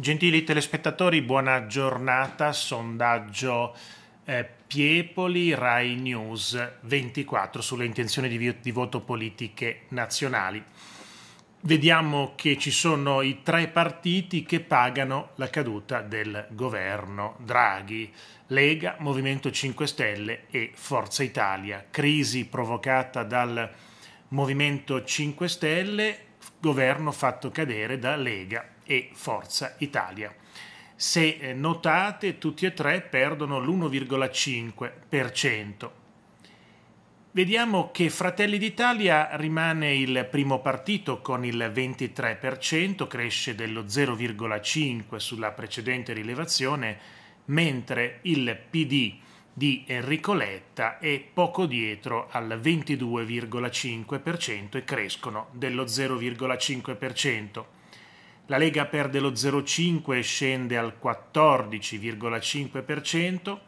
Gentili telespettatori, buona giornata. Sondaggio eh, Piepoli Rai News 24 sulle intenzioni di, di, voto politiche nazionali. Vediamo che ci sono i tre partiti che pagano la caduta del governo Draghi, Lega, Movimento 5 Stelle e Forza Italia. Crisi provocata dal Movimento 5 Stelle, governo fatto cadere da Lega e Forza Italia. Se eh, notate, tutti e tre perdono l'1,5%. Vediamo che Fratelli d'Italia rimane il primo partito con il 23%, cresce dello 0,5 sulla precedente rilevazione, mentre il PD di Enrico Letta è poco dietro al 22,5% e crescono dello 0,5%. La Lega perde lo 0,5 e scende al 14,5%,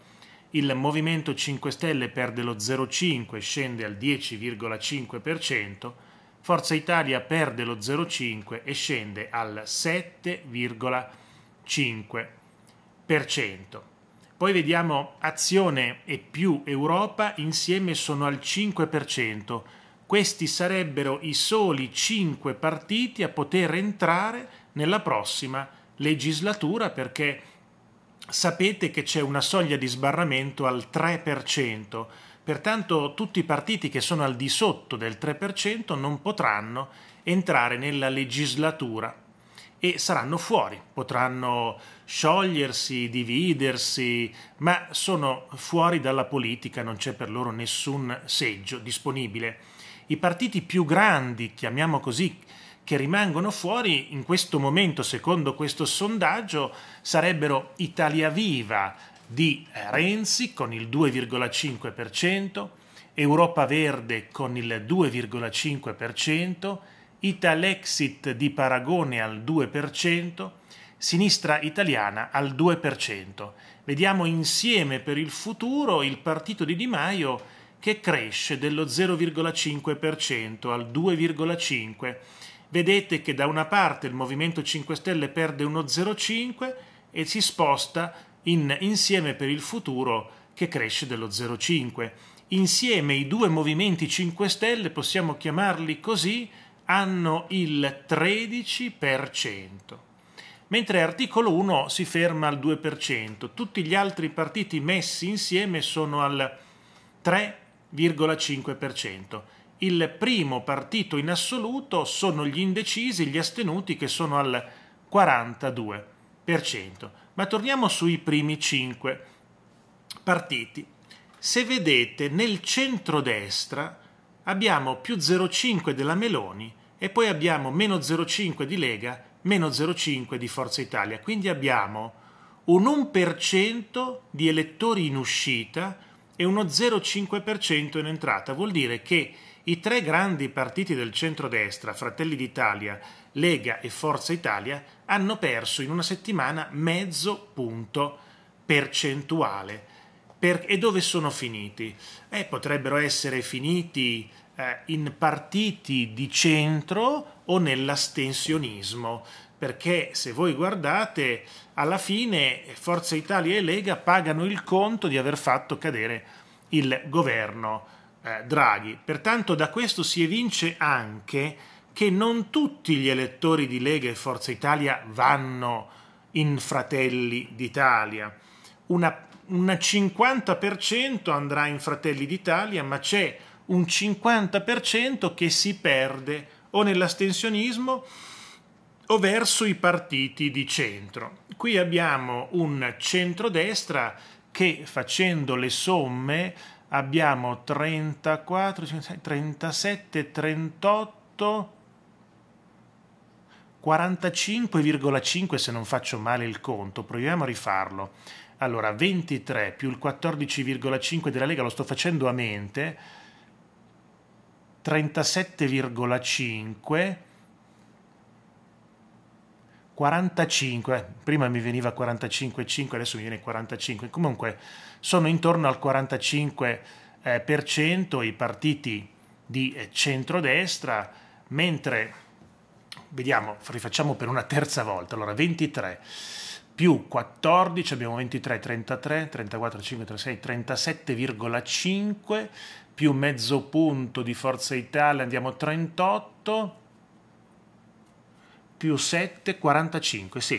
il Movimento 5 Stelle perde lo 0,5 e scende al 10,5%, Forza Italia perde lo 0,5 e scende al 7,5%. Poi vediamo Azione e più Europa insieme sono al 5%. Questi sarebbero i soli 5 partiti a poter entrare nella prossima legislatura perché sapete che c'è una soglia di sbarramento al 3%, pertanto tutti i partiti che sono al di sotto del 3% non potranno entrare nella legislatura e saranno fuori, potranno sciogliersi, dividersi, ma sono fuori dalla politica, non c'è per loro nessun seggio disponibile. I partiti più grandi, chiamiamo così, che rimangono fuori in questo momento, secondo questo sondaggio, sarebbero Italia Viva di eh, Renzi con il 2,5%, Europa Verde con il 2,5%, Italexit di Paragone al 2%, Sinistra Italiana al 2%. Vediamo insieme per il futuro il partito di Di Maio che cresce dello 0,5% al 2,5% vedete che da una parte il Movimento 5 Stelle perde 1,05 e si sposta in Insieme per il Futuro che cresce dello 0,5. Insieme i due movimenti 5 Stelle, possiamo chiamarli così, hanno il 13%, mentre articolo 1 si ferma al 2%. Tutti gli altri partiti messi insieme sono al 3,5% il primo partito in assoluto sono gli indecisi, gli astenuti che sono al 42%. Ma torniamo sui primi 5 partiti. Se vedete nel centrodestra abbiamo più 0,5 della Meloni e poi abbiamo meno 0,5 di Lega, meno 0,5 di Forza Italia. Quindi abbiamo un 1% di elettori in uscita e uno 0,5% in entrata. Vuol dire che i tre grandi partiti del centrodestra, Fratelli d'Italia, Lega e Forza Italia, hanno perso in una settimana mezzo punto percentuale. Per... e dove sono finiti? Eh, potrebbero essere finiti eh, in partiti di centro o nell'astensionismo, perché se voi guardate, alla fine Forza Italia e Lega pagano il conto di aver fatto cadere il governo eh, Draghi. Pertanto da questo si evince anche che non tutti gli elettori di Lega e Forza Italia vanno in Fratelli d'Italia. Un 50% andrà in Fratelli d'Italia, ma c'è un 50% che si perde o nell'astensionismo o verso i partiti di centro. Qui abbiamo un centrodestra che facendo le somme abbiamo 34, 37, 38, 45,5 se non faccio male il conto, proviamo a rifarlo. Allora, 23 più il 14,5 della Lega, lo sto facendo a mente, 37,5 45, eh, prima mi veniva 45,5, adesso mi viene 45, comunque sono intorno al 45% eh, i partiti di eh, centrodestra, mentre, vediamo, rifacciamo per una terza volta, allora 23 più 14, abbiamo 23, 33, 34, 5, 36, 37,5, più mezzo punto di Forza Italia andiamo 38, più 7, 45, sì.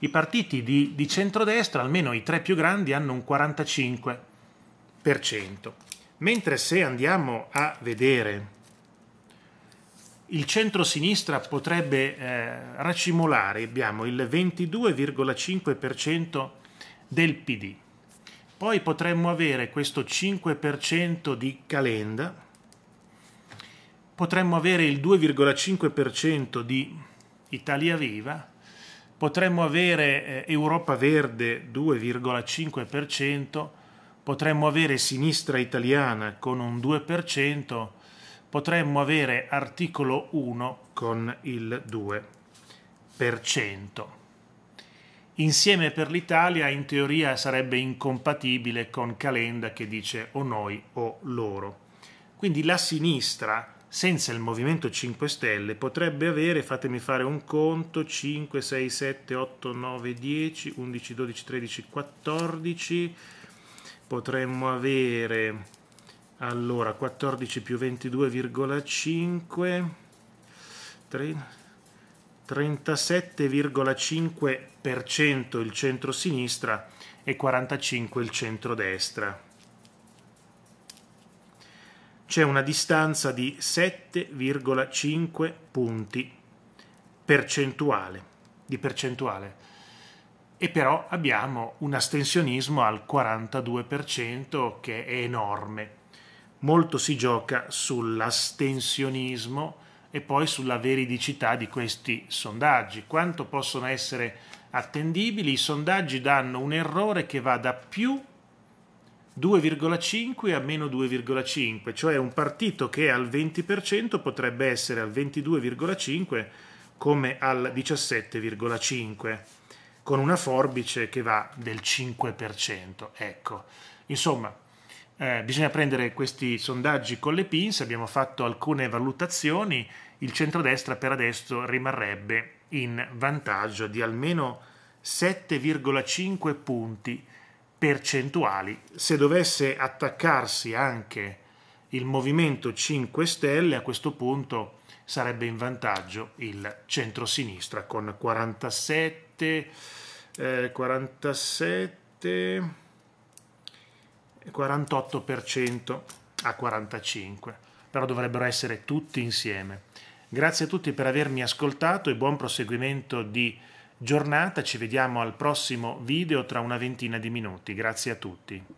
I partiti di, di centrodestra, almeno i tre più grandi, hanno un 45%. Mentre se andiamo a vedere il centro-sinistra potrebbe eh, racimolare, abbiamo il 22,5% del PD. Poi potremmo avere questo 5% di Calenda, potremmo avere il 2,5% di Italia Viva, potremmo avere eh, Europa Verde 2,5%, potremmo avere Sinistra Italiana con un 2%, potremmo avere Articolo 1 con il 2%. Insieme per l'Italia in teoria sarebbe incompatibile con Calenda che dice o noi o loro. Quindi la sinistra senza il Movimento 5 Stelle potrebbe avere, fatemi fare un conto, 5, 6, 7, 8, 9, 10, 11, 12, 13, 14, potremmo avere allora 14 più 22,5, 37,5% il centro-sinistra e 45 il centro-destra c'è una distanza di 7,5 punti percentuale, di percentuale e però abbiamo un astensionismo al 42% che è enorme. Molto si gioca sull'astensionismo e poi sulla veridicità di questi sondaggi, quanto possono essere attendibili. I sondaggi danno un errore che va da più 2,5 a meno 2,5, cioè un partito che al 20% potrebbe essere al 22,5 come al 17,5, con una forbice che va del 5%. Ecco, insomma, eh, bisogna prendere questi sondaggi con le pinze, abbiamo fatto alcune valutazioni, il centrodestra per adesso rimarrebbe in vantaggio di almeno 7,5 punti percentuali. Se dovesse attaccarsi anche il Movimento 5 Stelle, a questo punto sarebbe in vantaggio il centrosinistra con 47, eh, 47 48% a 45%, però dovrebbero essere tutti insieme. Grazie a tutti per avermi ascoltato e buon proseguimento di giornata, ci vediamo al prossimo video tra una ventina di minuti. Grazie a tutti.